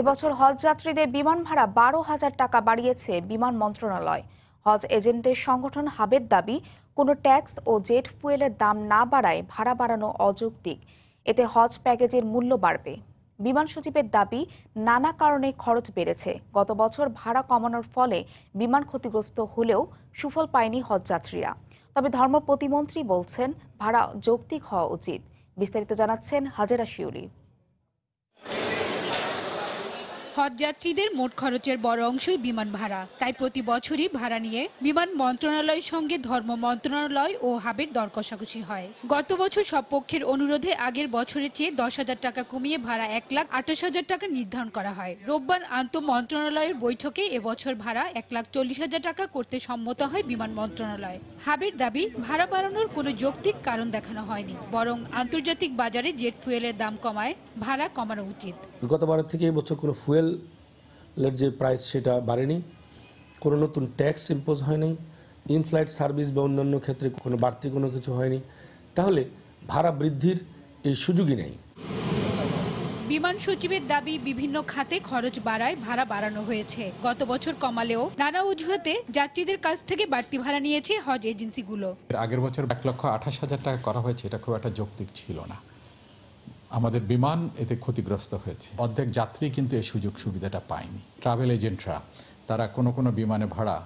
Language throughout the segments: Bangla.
এবছর হজ যাত্রীদের বিমান ভাড়া বারো হাজার টাকা বাড়িয়েছে বিমান মন্ত্রণালয় হজ এজেন্টদের সংগঠন হাবের দাবি কোনো ট্যাক্স ও জেট ফুয়েলের দাম না বাড়ায় ভাড়া বাড়ানো অযৌক্তিক এতে হজ প্যাকেজের মূল্য বাড়বে বিমান সচিবের দাবি নানা কারণে খরচ বেড়েছে গত বছর ভাড়া কমানোর ফলে বিমান ক্ষতিগ্রস্ত হলেও সুফল পায়নি হজযাত্রীরা তবে ধর্ম প্রতিমন্ত্রী বলছেন ভাড়া যৌক্তিক হওয়া উচিত বিস্তারিত জানাচ্ছেন হাজেরা শিউলি হজযাত্রীদের মোট খরচের বড় অংশই বিমান ভাড়া তাই প্রতি বছরই ভাড়া নিয়ে বিমান মন্ত্রণালয়ের সঙ্গে ধর্ম মন্ত্রণালয় ও হাবের দর কষাকষি হয় গত বছর সব পক্ষের অনুরোধে আগের বছরের চেয়ে দশ হাজার টাকা কমিয়ে ভাড়া এক লাখ আঠাশ হাজার টাকা নির্ধারণ করা হয় রোববার আন্ত মন্ত্রণালয়ের বৈঠকে এবছর ভাড়া এক লাখ চল্লিশ হাজার টাকা করতে সম্মত হয় বিমান মন্ত্রণালয় হাবের দাবি ভাড়া বাড়ানোর কোনো যৌক্তিক কারণ দেখানো হয়নি বরং আন্তর্জাতিক বাজারে জেট ফুয়েলের দাম কমায় ভাড়া কমানো উচিত গতবারের থেকে এই বছর কোনো ফুয়েল তেলের যে প্রাইস সেটা বাড়েনি কোনো নতুন ট্যাক্স ইম্পোজ হয়নি ইনফ্লাইট সার্ভিস বা অন্যান্য ক্ষেত্রে কোনো বাড়তি কোনো কিছু হয়নি তাহলে ভাড়া বৃদ্ধির এই সুযোগই নেই বিমান সচিবের দাবি বিভিন্ন খাতে খরচ বাড়ায় ভাড়া বাড়ানো হয়েছে গত বছর কমালেও নানা অজুহাতে যাত্রীদের কাছ থেকে বাড়তি ভাড়া নিয়েছে হজ এজেন্সিগুলো আগের বছর এক লক্ষ আঠাশ হাজার টাকা করা হয়েছে এটা খুব একটা যৌক্তিক ছিল না আমাদের বিমান এতে ক্ষতিগ্রস্ত হয়েছে অর্ধেক যাত্রী কিন্তু এই সুযোগ সুবিধাটা পায়নি ট্রাভেল এজেন্টরা তারা কোনো কোনো বিমানে ভাড়া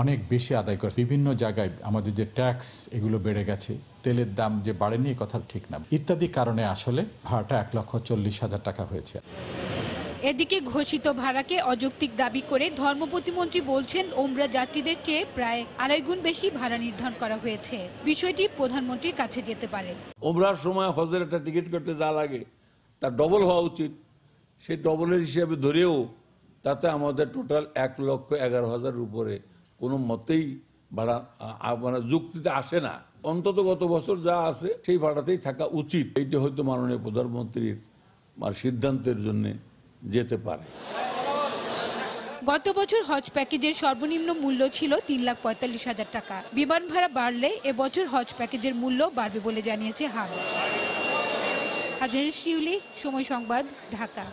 অনেক বেশি আদায় করে বিভিন্ন জায়গায় আমাদের যে ট্যাক্স এগুলো বেড়ে গেছে তেলের দাম যে বাড়েনি কথা ঠিক না ইত্যাদি কারণে আসলে ভাড়াটা এক লক্ষ চল্লিশ হাজার টাকা হয়েছে এদিকে ঘোষিত ভাড়াকে অযৌক্তিক দাবি করে ধর্ম প্রতিমন্ত্রী বলছেন ওমরা যাত্রীদের চেয়ে প্রায় আড়াই গুণ বেশি ভাড়া নির্ধারণ করা হয়েছে বিষয়টি প্রধানমন্ত্রীর কাছে যেতে পারে ওমরার সময় হজের একটা টিকিট করতে যা লাগে তার ডবল হওয়া উচিত সেই ডবলের হিসাবে ধরেও তাতে আমাদের টোটাল এক লক্ষ এগারো হাজার উপরে কোনো মতেই ভাড়া মানে যুক্তিতে আসে না অন্তত গত বছর যা আছে সেই ভাড়াতেই থাকা উচিত এইটা হয়তো মাননীয় প্রধানমন্ত্রীর মানে সিদ্ধান্তের জন্যে যেতে পারে গত বছর হজ প্যাকেজের সর্বনিম্ন মূল্য ছিল তিন লাখ পঁয়তাল্লিশ হাজার টাকা বিমান ভাড়া বাড়লে এবছর হজ প্যাকেজের মূল্য বাড়বে বলে জানিয়েছে হাজার শিউলি সময় সংবাদ ঢাকা